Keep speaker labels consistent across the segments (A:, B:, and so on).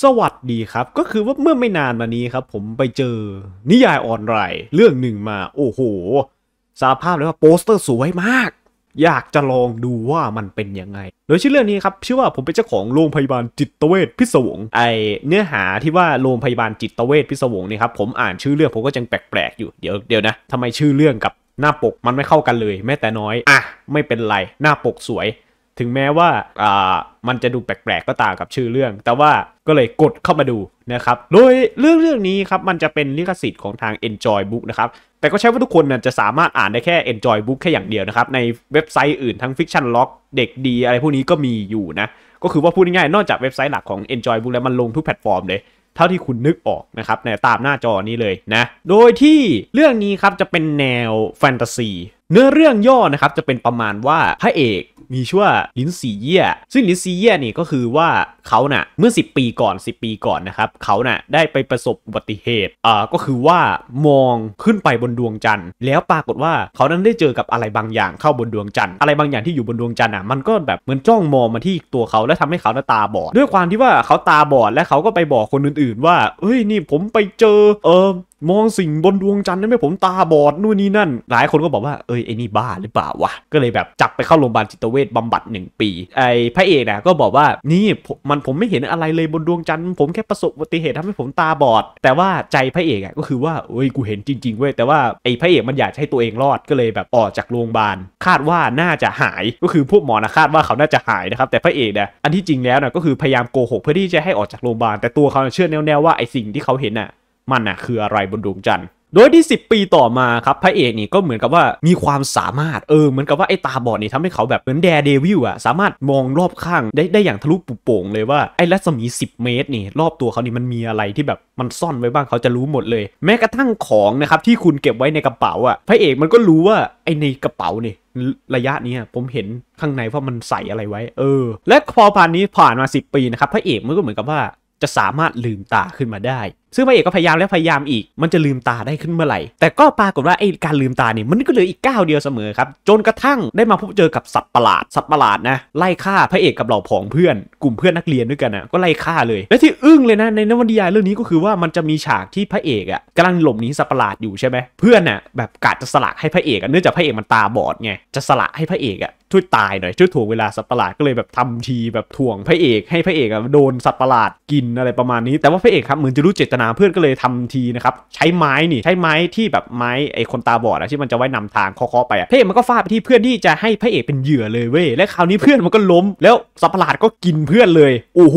A: สวัสดีครับก็คือว่าเมื่อไม่นานมานี้ครับ ผมไปเจอนิยายออนไลน์เรื่องหนึ่งมาโอ้โหสารภาพเลยว่าโปสเตอร์สวยมาก อยากจะลองดูว่ามันเป็นยังไง โดยชื่อเรื่องนี้ครับชื่อว่าผมเป็นเจ้าของโรงพยาบาลจิตเวชพิศวงไอเนื้อหาที่ว่าโรงพยาบาลจิตเวชพิศวงนี่ครับผมอ่านชื่อเรื่องผมก็ยังแปลกๆอยู่เดี๋ยวเดี๋ยวนะทำไมชื่อเรื่องกับหน้าปกมันไม่เข้ากันเลย แม้แต่น้อยอ่ะไม่เป็นไรหน้าปกสวย ถึงแม้ว่าอ่ามันจะดูแปลกๆก็ตามกับชื่อเรื่อง แต่ว่าก็เลยกดเข้ามาดูนะครับ โดยเรื่องเรื่องนี้ครับ มันจะเป็นลิขสิทธิ์ของทาง Enjoy Book นะครับ แต่ก็ใช่ว่าทุกคนนะจะสามารถอ่านได้แค่ Enjoy Book แค่อย่างเดียวนะครับ ในเว็บไซต์อื่นทั้ง Fiction l o c k เด็กดีอะไรพวกนี้ก็มีอยู่นะ ก็คือว่าพูดง่ายๆนอกจากเว็บไซต์หลักของ Enjoy Book แล้วมันลงทุกแพลตฟอร์มเลยเท่าที่คุณนึกออกนะครับในตามหน้าจอนี้เลยนะโดยที่เรื่องนี้ครับจะเป็นแนวแฟนตาซีเนื้อเรื่องย่อนะครับจะเป็นประมาณว่าพระเอกมีชื่อว่าลินซีเย่ซึ่งลินซีเย่นี่ก็คือว่าเขาเนะ่ะเมื่อ 10 ปีก่อน 10 ปีก่อนนะครับเขาเนะ่ะได้ไปประสบอุบัติเหตุอ่าก็คือว่ามองขึ้นไปบนดวงจันทร์แล้วปรากฏว่าเขานั้นได้เจอกับอะไรบางอย่างเข้าบนดวงจันทร์อะไรบางอย่างที่อยู่บนดวงจันทร์อ่ะมันก็แบบเหมือนจ้องมองมาที่ตัวเขาและทำให้เขาหน้าตาบอด ด้วยความที่ว่าเขาตาบอดและเขาก็ไปบอกคนอื่นๆว่าเฮ้ยนี่ผมไปเจอเออมองสิ่งบนดวงจันทร์ได้ไให้ผมตาบอดนู่นนี่นั่น หลายคนก็บอกว่าเอ้ยไอ้นี่บ้าหรือเปล่าวะ ก็เลยแบบจับไปเข้าโรงพยาบาลจิตเวชบำบัด1ปี ไอ้พระเอกนะก็บอกว่านี่มันผมไม่เห็นอะไรเลยบนดวงจันทร์ผมแค่ประสบอุบัติเหตุทำให้ผมตาบอด แต่ว่าใจพระเอกอะก็คือว่าเอ้ยกูเห็นจริงๆเว้ย แต่ว่าไอ้พระเอกมันอยากให้ตัวเองรอดก็เลยแบบออกจากโรงพยาบาล คาดว่าน่าจะหาย ก็คือพวกหมอนะคาดว่าเขาน่าจะหายนะครับ แต่พระเอกนะอันที่จริงแล้วนะก็คือพยายามโกหกเพื่อที่จะให้ออกจากโรงพยาบาล แต่ตัวเขาเชื่อแน่วๆว่าไอ้สิ่งที่เขาเห็นอ่ะมันน่ะคืออะไรบนดวงจันทร์ โดยที่ 10 ปีต่อมาครับพระเอกนี่ก็เหมือนกับว่ามีความสามารถเออเหมือนกับว่าไอ้ตาบอดนี่ทำให้เขาแบบเหมือนแดเดวิลอะสามารถมองรอบข้างได้ได้อย่างทะลุปุโป่งเลยว่าไอ้รัศมี 10 เมตรนี่ รอบตัวเขานี่มันมีอะไรที่แบบมันซ่อนไว้บ้างเขาจะรู้หมดเลย แม้กระทั่งของนะครับที่คุณเก็บไว้ในกระเป๋าอะพระเอกมันก็รู้ว่าไอ้ในกระเป๋านี่ ระยะนี้ผมเห็นข้างในว่ามันใส่อะไรไว้ เออ และพอผ่านนี้ผ่านมา 10 ปีนะครับพระเอกมันก็เหมือนกับว่า จะสามารถลืมตาขึ้นมาได้ซึ่งพระเอกก็พยายามแล้วพยายามอีก มันจะลืมตาได้ขึ้นเมื่อไหร่ แต่ก็ปรากฏว่าไอ้การลืมตาเนี่ยมันก็เหลืออีกก้าวเดียวเสมอครับ จนกระทั่งได้มาพบเจอกับสัตว์ประหลาด สัตว์ประหลาดนะ ไล่ฆ่าพระเอกกับเหล่าผองเพื่อนกลุ่มเพื่อนนักเรียนด้วยกันนะก็ไล่ฆ่าเลย และที่อึ้งเลยนะ ในนวนิยายเรื่องนี้ก็คือว่ามันจะมีฉากที่พระเอกอ่ะกำลังหลบหนีสัตว์ประหลาดอยู่ใช่ไหมเพื่อนน่ะแบบกะจะสละให้พระเอกเนื่องจากพระเอกมันตาบอดไง จะสละให้พระเอกอ่ะช่วยตายหน่อยช่วยถ่วงเวลาสัตว์ประหลาดก็เลยแบบทำทีแบบถ่วง พระเอกให้พระเอกโดนสัตว์ประหลาดกินอะไรประมาณนี้แต่ว่าพระเอกครับเหมือนจะรู้เจตนาเพื่อนก็เลยทำทีนะครับใช้ไม้นี่ใช้ไม้ที่แบบไม้ไอ้คนตาบอดอะที่มันจะไว้นำทางเคาะๆไปอะพระเอกมันก็ฟาดไปที่เพื่อนที่จะให้พระเอกเป็นเหยื่อเลยเว้ยและคราวนี้เพื่อนมันก็ล้มแล้วสัปหลาดก็กินเพื่อนเลยโอ้โห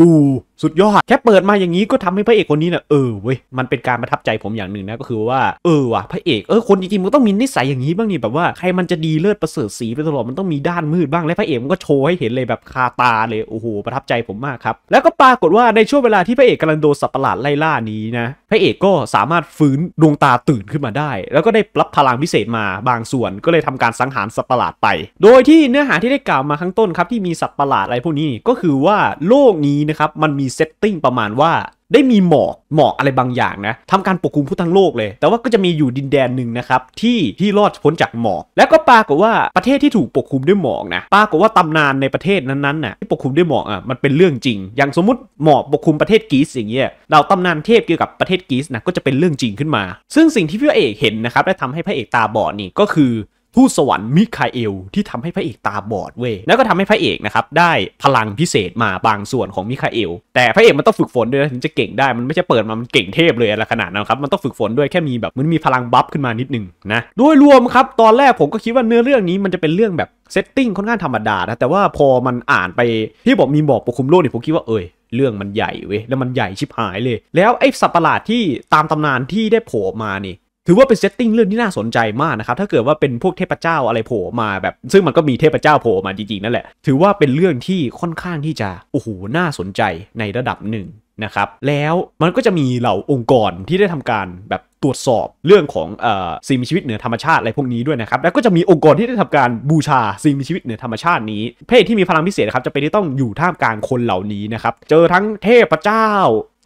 A: สุดยอด แค่เปิดมาอย่างนี้ก็ทำให้พระเอกคนนี้นะ่ะเออเว้ยมันเป็นการประทับใจผมอย่างหนึ่งนะก็คือว่าเออว่ะพระเอกเออคนจริงๆมันต้องมีนิสัยอย่างนี้บ้างนี่แบบว่า ใครมันจะดีเลิศประเสริฐสีไปตลอดมันต้องมีด้านมืดบ้างและพระเอกมันก็โชว์ให้เห็นเลยแบบคาตาเลยโอ้โหประทับใจผมมากครับแล้วก็ปรากฏว่าในช่วงเวลาที่พระเอกกำลังโดนสัตว์ประหลาดไล่ล่านี้นะพระเอกก็สามารถฟื้นดวงตาตื่นขึ้นมาได้ แล้วก็ได้รับพลังพิเศษมาบางส่วนก็เลยทำการสังหารสัตว์ประหลาดไป โดยที่เนื้อหาที่ได้กล่าวมาข้างต้นครับที่มีสัตว์ประหลาดอะไรพวกนี้ก็คือว่าโลกนี้นะครับมันมีีเซตติ้งประมาณว่าได้มีหมอกหมอกอะไรบางอย่างนะทำการปกคลุมผู้ทั้งโลกเลย แต่ว่าก็จะมีอยู่ดินแดนหนึ่งนะครับที่ที่รอดพ้นจากหมอกแล้วก็ปรากฏว่าประเทศที่ถูกปกคลุมด้วยหมอกนะปรากฏว่าตำนานในประเทศนั้นๆน่ะที่ปกคลุมด้วยหมอกอ่ะมันเป็นเรื่องจริงอย่างสมมติหมอกปกคลุมประเทศกีสอย่างเงี้ยเราตำนานเทพเกี่ยวกับประเทศกีสนะก็จะเป็นเรื่องจริงขึ้นมา ซึ่งสิ่งที่พระเอกเห็นนะครับและทำให้พระเอกตาบอดนี่ก็คือทูตสวรรค์มิคาเอลที่ทำให้พระเอกตาบอดเว้ย แล้วก็ทำให้พระเอกนะครับได้พลังพิเศษมาบางส่วนของมิคาเอลแต่พระเอกมันต้องฝึกฝนด้วย ถึงจะเก่งได้มันไม่ใช่เปิดมา มันเก่งเทพเลยอะไรขนาดนั้นครับ มันต้องฝึกฝนด้วยแค่มีแบบมันมีพลังบัฟขึ้นมานิดนึงนะ โดยรวมครับตอนแรกผมก็คิดว่าเนื้อเรื่องนี้มันจะเป็นเรื่องแบบเซตติ้งค่อนข้างธรรมดานะแต่ว่าพอมันอ่านไปที่บอกมีบอกปกคุมโลกเนี่ยผมคิดว่าเอยเรื่องมันใหญ่เว้ยแล้วมันใหญ่ชิบหายเลย แล้วไอ้สัตว์ประหลาดที่ตามตำนานที่ได้โผล่มานี่ถือว่าเป็นเซตติ้งเรื่องที่น่าสนใจมากนะครับ ถ้าเกิดว่าเป็นพวกเทพเจ้าอะไรโผล่มาแบบซึ่งมันก็มีเทพเจ้าโผล่มาจริงๆนั่นแหละ ถือว่าเป็นเรื่องที่ค่อนข้างที่จะโอ้โหน่าสนใจในระดับหนึ่งนะครับแล้วมันก็จะมีเหล่าองค์กรที่ได้ทำการแบบตรวจสอบเรื่องของอสิ่งมีชีวิตเหนือธรรมชาติอะไรพวกนี้ด้วยนะครับแล้วก็จะมีองค์กรที่ได้ทำการบูชาสิ่งมีชีวิตเหนือธรรมชาตินี้เพศที่มีพลังพิเศษครับจะเป็นที่ต้องอยู่ท่ามกลางคนเหล่านี้นะครับเจอทั้งเทพเจ้า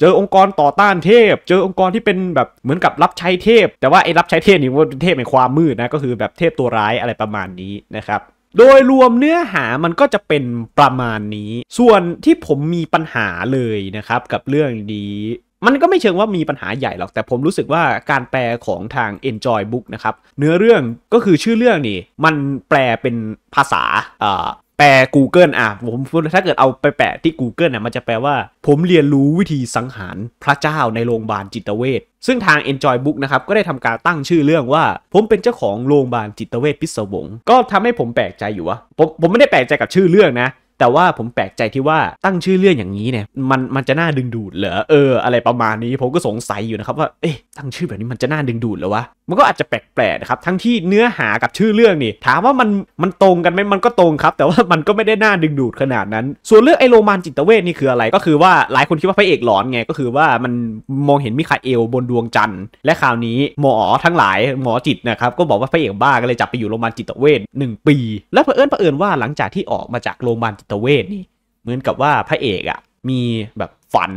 A: เจอองค์กรต่อต้านเทพ เจอองค์กรที่เป็นแบบเหมือนกับรับใช้เทพ แต่ว่าไอ้รับใช้เทพนี่ว่าเทพในความมืดนะก็คือแบบเทพตัวร้ายอะไรประมาณนี้นะครับโดยรวมเนื้อหามันก็จะเป็นประมาณนี้ ส่วนที่ผมมีปัญหาเลยนะครับกับเรื่องนี้ มันก็ไม่เชิงว่ามีปัญหาใหญ่หรอกแต่ผมรู้สึกว่าการแปลของทาง Enjoy Book นะครับ เนื้อเรื่องก็คือชื่อเรื่องนี่ มันแปลเป็นภาษาแปล Google อ่ะผมถ้าเกิดเอาไปแปะที่ Google เนี่ยมันจะแปลว่า ผมเรียนรู้วิธีสังหารพระเจ้าในโรงพยาบาลจิตเวชซึ่งทาง Enjoy Book นะครับก็ได้ทำการตั้งชื่อเรื่องว่า ผมเป็นเจ้าของโรงพยาบาลจิตเวชพิศวง ก็ทำให้ผมแปลกใจอยู่วะผมผมไม่ได้แปลกใจกับชื่อเรื่องนะแต่ว่าผมแปลกใจที่ว่าตั้งชื่อเรื่องอย่างนี้เนี่ยมันมันจะน่าดึงดูดเหรอเออ อะไรประมาณนี้ผมก็สงสัยอยู่นะครับ ว่าเอ๊ะตั้งชื่อแบบนี้มันจะน่าดึงดูดหรอวะมันก็อาจจะแปลกๆนะครับทั้งที่เนื้อหากับชื่อเรื่องนี่ ถามว่ามันมันตรงกันไหมมันก็ตรงครับ แต่ว่ามันก็ไม่ได้น่าดึงดูดขนาดนั้น ส่วนเรื่องไอโรมานจิตเวทนี่คืออะไรก็คือว่าหลายคนคิดว่าพระเอกหลอนไง ก็คือว่ามันมองเห็นมิคาเอลบนดวงจันทร์และคราวนี้หมอทั้งหลายหมอจิตนะครับ ก็บอกว่าพระเอกบ้าก็เลยจับไปอยู่โรงพยาบาลจิตเวช1ปี และเผอิญเผอิญว่าหลังจากที่ออกมาจากโรงพยาบาลจิตตเวทนี่เหมือนกับว่าพระเอกอะมีแบบฝัน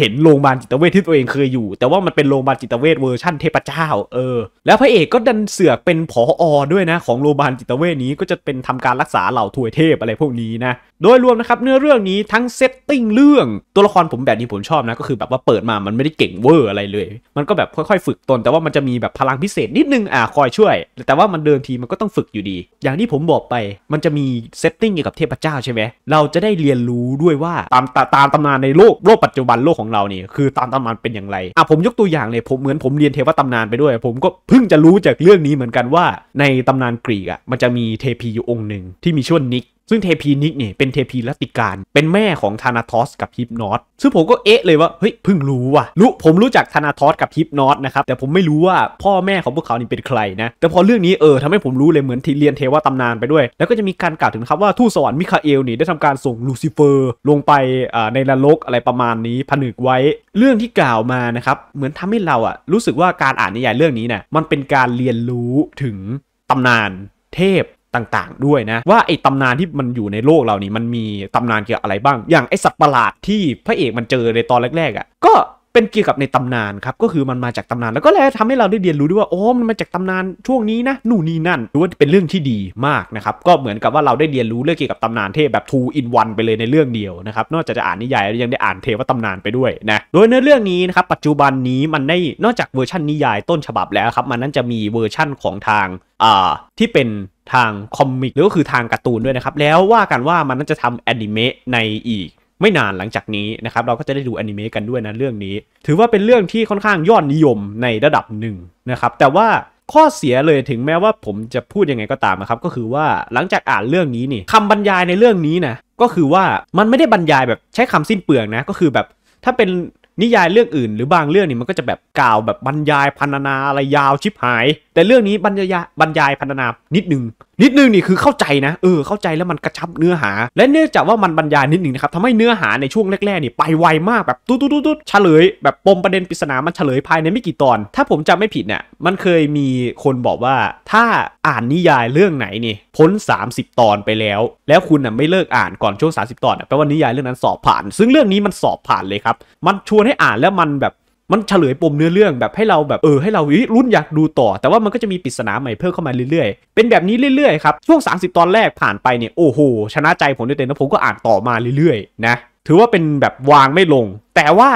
A: เห็นโรงพยาบาลจิตเวชที่ตัวเองเคยอยู่ แต่ว่ามัน เป็นโรงพยาบาลจิตเวชเวอร์ชั่นเทพเจ้า เออ แล้วพระเอกก็ดันเสือกเป็นผออด้วยนะของโรงพยาบาลจิตเวชนี้ ก็จะเป็นทำการรักษาเหล่าทวยเทพอะไรพวกนี้นะ โดยรวมนะครับเนื้อเรื่องนี้ทั้งเซตติ้งเรื่องตัวละครผมแบบนี้ผมชอบนะก็คือแบบว่าเปิดมามันไม่ได้เก่งเวอร์อะไรเลย มันก็แบบค่อยๆ ฝึกตนแต่ว่ามันจะมีแบบพลังพิเศษนิดนึงอ่าคอยช่วยแต่ว่ามันเดินทีมันก็ต้องฝึกอยู่ดี อย่างที่ผมบอกไปมันจะมีเซตติ้งเกี่ยวกับเทพเจ้าใช่ไหมเราจะได้เรียนรู้ด้วยว่า ตามตามตำนานในโลกโลกปัจจุบันโลกของของเรานี่คือตามตำนานเป็นอย่างไรอ่ะผมยกตัวอย่างเลยผมเหมือนผมเรียนเทวตำนานไปด้วย ผมก็เพิ่งจะรู้จากเรื่องนี้เหมือนกันว่าในตำนานกรีกอ่ะ มันจะมีเทพีอยู่องค์หนึ่งที่มีชื่อนิกซึ่งเทพีนิกเนี่ยเป็นเทพีลัติการ เป็นแม่ของธานาทอสกับฮิปนอตซึ่งผมก็เอ๊ะเลยว่าเฮ้ยเพิ่งรู้ว่ะรู้ผมรู้จักธานาทอสกับฮิปนอตนะครับ แต่ผมไม่รู้ว่าพ่อแม่ของพวกเขานี่เป็นใครนะ แต่พอเรื่องนี้เออทำให้ผมรู้เลยเหมือนที่เรียนเทวตำนานไปด้วย แล้วก็จะมีการกล่าวถึงครับว่า ทูตสวรรค์มิคาเอลนี่ได้ทำการส่งลูซิเฟอร์ลงไปในนรกอะไรประมาณนี้ผนึกไว้ เรื่องที่กล่าวมานะครับเหมือนทำให้เราอะรู้สึกว่าการอ่านนิยายเรื่องนี้เนี่ยมันเป็นการเรียนรู้ถึงตำนานเทพต่างๆ ด้วยนะว่าไอ้ตำนานที่มันอยู่ในโลกเรานี่ มันมีตำนานเกี่ยวกับอะไรบ้าง อย่างไอ้สัตว์ประหลาดที่พระเอกมันเจอในตอนแรก ๆอะ่ะก็เป็นเกี่ยวกับในตำนานครับก็คือมันมาจากตำนานแล้วก็แล้วทำให้เราได้เรียนรู้ด้วยว่าโอ้มันมาจากตำนานช่วงนี้นะหนู่นนี่นั่นหรือว่าเป็นเรื่องที่ดีมากนะครับก็เหมือนกับว่าเราได้เรียนรู้เรื่องเกี่ยวกับตำนานเทพแบบ two in one ไปเลยในเรื่องเดียวนะครับนอกจากจะอ่านนิยายแล้วยังได้อ่านเทวตำนานไปด้วยนะโดยในเรื่องนี้นะครับปัจจุบันนี้มันได้นอกจากเวอร์ชันนิยายต้นฉบับแล้วครับมันนั้นจะมีเวอร์ชั่นของทางอ่าที่เป็นทางคอมมิกหรือก็คือทางการ์ตูนด้วยนะครับแล้วว่ากันว่ามันน่าจะทำแอนิเมะในอีก ไม่นานหลังจากนี้นะครับ เราก็จะได้ดูแอนิเมะกันด้วยนะเรื่องนี้ ถือว่าเป็นเรื่องที่ค่อนข้างยอดนิยมในระดับหนึ่งนะครับแต่ว่าข้อเสียเลยถึงแม้ว่าผมจะพูดยังไงก็ตามนะครับก็คือว่าหลังจากอ่านเรื่องนี้นี่คำบรรยายในเรื่องนี้นะก็คือว่ามันไม่ได้บรรยายแบบใช้คำสิ้นเปลืองนะก็คือแบบ ถ้าเป็นนิยายเรื่องอื่น หรือบางเรื่องนี่มันก็จะแบบกล่าวแบบบรรยายพรรณนาอะไรยาวชิบหายแต่เรื่องนี้บรรยายบรรยายพันธนา นิดหนึ่งนิดนึงนี่คือเข้าใจนะเออเข้าใจแล้วมันกระชับเนื้อหา และเนื่องจากว่ามันบรรยายนิดหนึ่งนะครับทำให้เนื้อหาในช่วงแรก ๆ นี่ไปไวมากแบบตุ๊ดตุ๊ดตุ๊ดเฉลยแบบปมประเด็นปริศนามันเฉลยภายในไม่กี่ตอน ถ้าผมจำไม่ผิดเนี่ยมันเคยมีคนบอกว่าถ้าอ่านนิยายเรื่องไหนนี่พ้น30 ตอนไปแล้ว แล้วคุณน่ะไม่เลิกอ่านก่อนช่วง30 ตอนแปลว่านิยายเรื่องนั้นสอบผ่าน ซึ่งเรื่องนี้มันสอบผ่านเลยครับมันชวนให้อ่านแล้วมันแบบมันเฉลยปมเนื้อเรื่องแบบให้เราแบบเออให้เราอิรุ่นอยากดูต่อ แต่ว่ามันก็จะมีปริศนาใหม่เพิ่มเข้ามาเรื่อยๆ เป็นแบบนี้เรื่อย ๆ ครับ ช่วง 30 ตอนแรกผ่านไปเนี่ยโอ้โห ชนะใจผมด้วยเตล้นะผมก็อ่านต่อมาเรื่อยๆนะถือว่าเป็นแบบวางไม่ลง แต่ว่า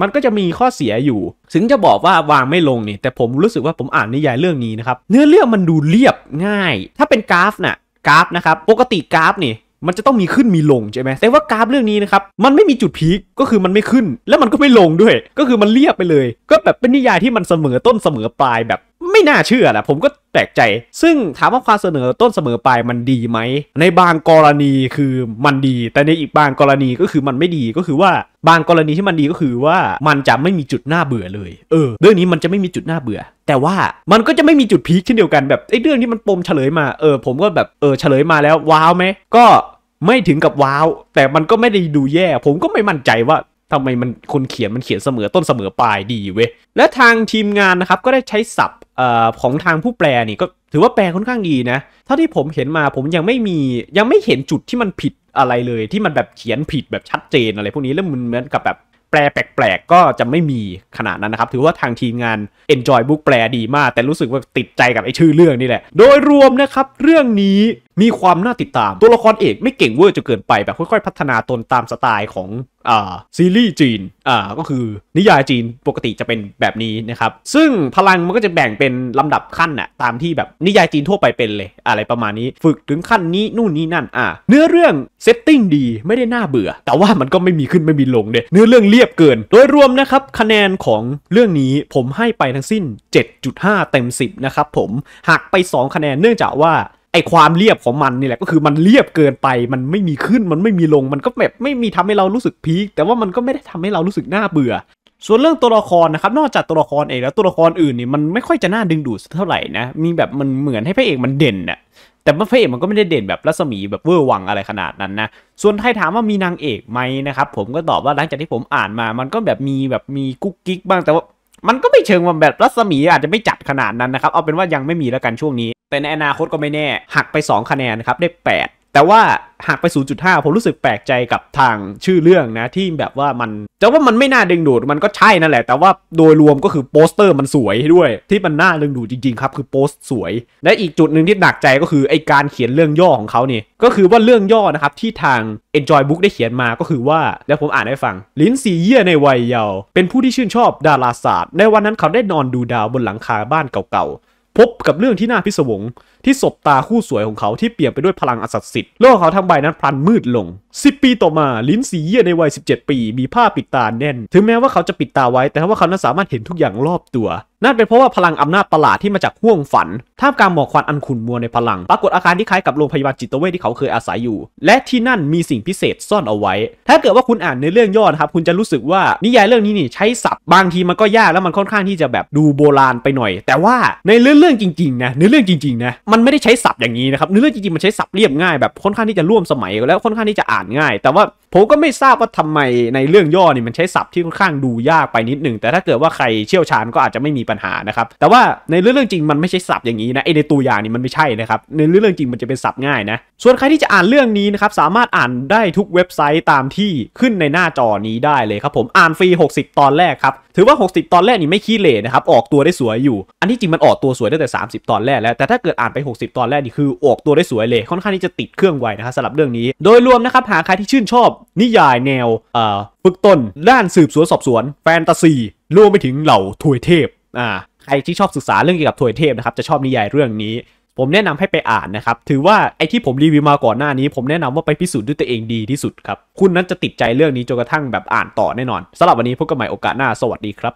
A: มันก็จะมีข้อเสียอยู่ถึงจะบอกว่าวางไม่ลงนี่แต่ผมรู้สึกว่าผมอ่านนิยายเรื่องนี้นะครับเนื้อเรื่องมันดูเรียบง่าย ถ้าเป็นกราฟนะ่ะกราฟนะครับปกติกราฟนี่มันจะต้องมีขึ้นมีลงใช่ไหม แต่ว่ากราฟเรื่องนี้นะครับมันไม่มีจุดพีคก็คือมันไม่ขึ้น แล้วมันก็ไม่ลงด้วย ก็คือมันเรียบไปเลย ก็แบบเป็นนิยายที่มันเสมอต้นเสมอปลายแบบไม่น่าเชื่อแหละผมก็แปลกใจ ซึ่งถามว่าความเสนอต้นเสมอปลายมันดีไหม ในบางกรณีคือมันดี แต่ในอีกบางกรณีก็คือมันไม่ดีก็คือว่าบางกรณีที่มันดีก็คือว่ามันจะไม่มีจุดน่าเบื่อเลย เออเรื่องนี้มันจะไม่มีจุดน่าเบื่อ แต่ว่ามันก็จะไม่มีจุดพีคเช่นเดียวกัน แบบไอ้เรื่องที่มันปมเฉลยมาเออผมก็แบบเออเฉลยมาแล้ว ว้าวไหมก็ไม่ถึงกับว้าว แต่มันก็ไม่ได้ดูแย่ ผมก็ไม่มั่นใจว่าทำไมมันคนเขียนมันเขียนเสมอต้นเสมอปลายดีเว้ยและทางทีมงานนะครับก็ได้ใช้ศัพท์ของทางผู้แปลนี่ก็ถือว่าแปลค่อนข้างดีนะเท่าที่ผมเห็นมาผมยังไม่มียังไม่เห็นจุดที่มันผิดอะไรเลย ที่มันแบบเขียนผิดแบบชัดเจนอะไรพวกนี้แล้วมันเหมือนกับแบบแปลแปลกๆก็จะไม่มีขนาดนั้นนะครับ ถือว่าทางทีมงาน Enjoy Book แปลดีมากแต่รู้สึกว่าติดใจกับไอ้ชื่อเรื่องนี่แหละ โดยรวมนะครับ เรื่องนี้มีความน่าติดตาม ตัวละครเอกไม่เก่งเวอร์จะเกินไป แบบค่อยๆพัฒนาตนตามสไตล์ของอ่าซีรีส์จีน อ่า ก็คือนิยายจีนปกติจะเป็นแบบนี้นะครับ ซึ่งพลังมันก็จะแบ่งเป็นลำดับขั้นน่ะตามที่แบบนิยายจีนทั่วไปเป็นเลย อะไรประมาณนี้ ฝึกถึงขั้นนี้ นู่นนี่นั่นอ่าเนื้อเรื่องเซตติ้งดีไม่ได้น่าเบื่อ แต่ว่ามันก็ไม่มีขึ้นไม่มีลงเลยเนื้อเรื่องเรียบเกิน โดยรวมนะครับ คะแนนของเรื่องนี้ผมให้ไปทั้งสิ้น 7.5เต็ม10นะครับผมหักไป 2 คะแนนเนื่องจากว่าไอความเรียบของมันนี่แหละก็คือมันเรียบเกินไป มันไม่มีขึ้นมันไม่มีลงมันก็แบบไม่มีทำให้เรารู้สึกพีคแต่ว่ามันก็ไม่ได้ทำให้เรารู้สึกน่าเบื่อ ส่วนเรื่องตัวละครนะครับนอกจากตัวละครเองแล้วตัวละครอื่นนี่มันไม่ค่อยจะน่าดึงดูดเท่าไหร่นะมีแบบมันเหมือนให้พระเอกมันเด่นนะแต่พระเอกมันก็ไม่ได้เด่นแบบรัศมีแบบเวอร์วังอะไรขนาดนั้นนะส่วนไทยถามว่ามีนางเอกไหมนะครับผมก็ตอบว่าหลังจากที่ผมอ่านมา มันก็แบบมีแบบมีกุ๊กกิ๊กบ้าง แต่ว่ามันก็ไม่เชิงว่าแบบรัศมีอาจจะไม่จัดขนาดนั้นนะครับเอาเป็นว่ายังไม่มีแล้วกันช่วงนีแต่ในอนาคตก็ไม่แน่ หักไป2คะแนนครับได้8แต่ว่าหักไป 0.5 ผมรู้สึกแปลกใจกับทางชื่อเรื่องนะที่แบบว่ามันจะว่ามันไม่น่าดึงดูดมันก็ใช่นั่นแหละ แต่ว่าโดยรวมก็คือโปสเตอร์มันสวยด้วย ที่มันน่าดึงดูดจริงๆครับคือโปสสวย และอีกจุดหนึ่งที่หนักใจก็คือไอการเขียนเรื่องย่อของเขาเนี่ยก็คือว่าเรื่องย่อนะครับที่ทาง Enjoy Book ได้เขียนมาก็คือว่าแล้วผมอ่านให้ฟัง ลินซีเย่ยในวัยเยาว์เป็นผู้ที่ชื่นชอบดาราศาสตร์ ในวันนั้นเขาได้นอนดูดาวบนหลังคาบ้านเก่าๆพบกับเรื่องที่น่าพิศวงที่สบตาคู่สวยของเขาที่เปลี่ยนไปด้วยพลังอสัตสิทธิ์โลกเขาทั้งใบนั้นพลันมืดลง 10 ปีต่อมา ลิ้นสีเยี่ยในวัย 17 ปี มีผ้าปิดตาแน่น ถึงแม้ว่าเขาจะปิดตาไว้ แต่ว่าเขานั้นสามารถเห็นทุกอย่างรอบตัว นั่นเป็นเพราะว่าพลังอำนาจประหลาดที่มาจากห้วงฝัน ท่ามกลางหมอกควันอันขุ่นมัวในพลัง ปรากฏอาการที่คล้ายกับโรงพยาบาลจิตเวชที่เขาเคยอาศัยอยู่ และที่นั่นมีสิ่งพิเศษซ่อนเอาไว้ ถ้าเกิดว่าคุณอ่านในเรื่องย่อนะครับ คุณจะรู้สึกว่า นิยายเรื่องนี้นี่ ใช้ศัพท์บางทีมันก็ยากแล้วมันค่อนข้างที่จะแบบดูโบราณไปหน่อย แต่ว่าในเรื่องเรื่องจริงๆนะในเรื่องจริงๆ นะมันไม่ได้ใช้ศัพท์อย่างนี้นะครับ เนื้อเรื่องจริงๆ มันใช้ศัพท์เรียบง่าย แบบค่อนข้างที่จะร่วมสมัยแล้วค่อนข้างที่จะอ่านง่าย แต่ว่าผมก็ไม่ทราบว่าทำไมในเรื่องย่อนี่มันใช้ศัพท์ที่ค่อนข้างดูยากไปนิดนึง แต่ถ้าเกิดว่าใครเชี่ยวชาญก็อาจจะไม่มีปัญหานะครับแต่ว่าในเรื่องจริงมันไม่ใช่ศัพท์อย่างนี้นะไอในตัวอย่างนี่มันไม่ใช่นะครับในเรื่องจริงมันจะเป็นศัพท์ง่ายนะส่วนใครที่จะอ่านเรื่องนี้นะครับสามารถอ่านได้ทุกเว็บไซต์ตามที่ขึ้นในหน้าจอนี้ได้เลยครับผมอ่านฟรี60 ตอนแรกครับ ถือว่า 60 ตอนแรกนี่ไม่ขี้เละนะครับออกตัวได้สวยอยู่ อันที่จริงมันออกตัวสวยตั้งแต่ 30 ตอนแรกแล้วแต่ถ้าเกิดอ่านไป 60 ตอนแรกนี่คือออกตัวได้สวยเลยค่อนข้างที่จะติดเครื่องไวนะครับสำหรับเรื่องนี้ โดยรวมนะครับหาใครที่ชื่นชอบนิยายแนวฝึกต้น ด้านสืบสวนสอบสวน แฟนตาซีรวมไปถึงเหล่าถวยเทพอ่าใครที่ชอบศึกษาเรื่องเกี่ยวกับถวยเทพนะครับจะชอบนิยายเรื่องนี้ ผมแนะนำให้ไปอ่านนะครับ ถือว่าไอที่ผมรีวิวมาก่อนหน้านี้ ผมแนะนำว่าไปพิสูจน์ด้วยตัวเองดีที่สุดครับคุณนั้นจะติดใจเรื่องนี้จนกระทั่งแบบอ่านต่อแน่นอนสำหรับวันนี้พบกันใหม่โอกาสหน้าสวัสดีครับ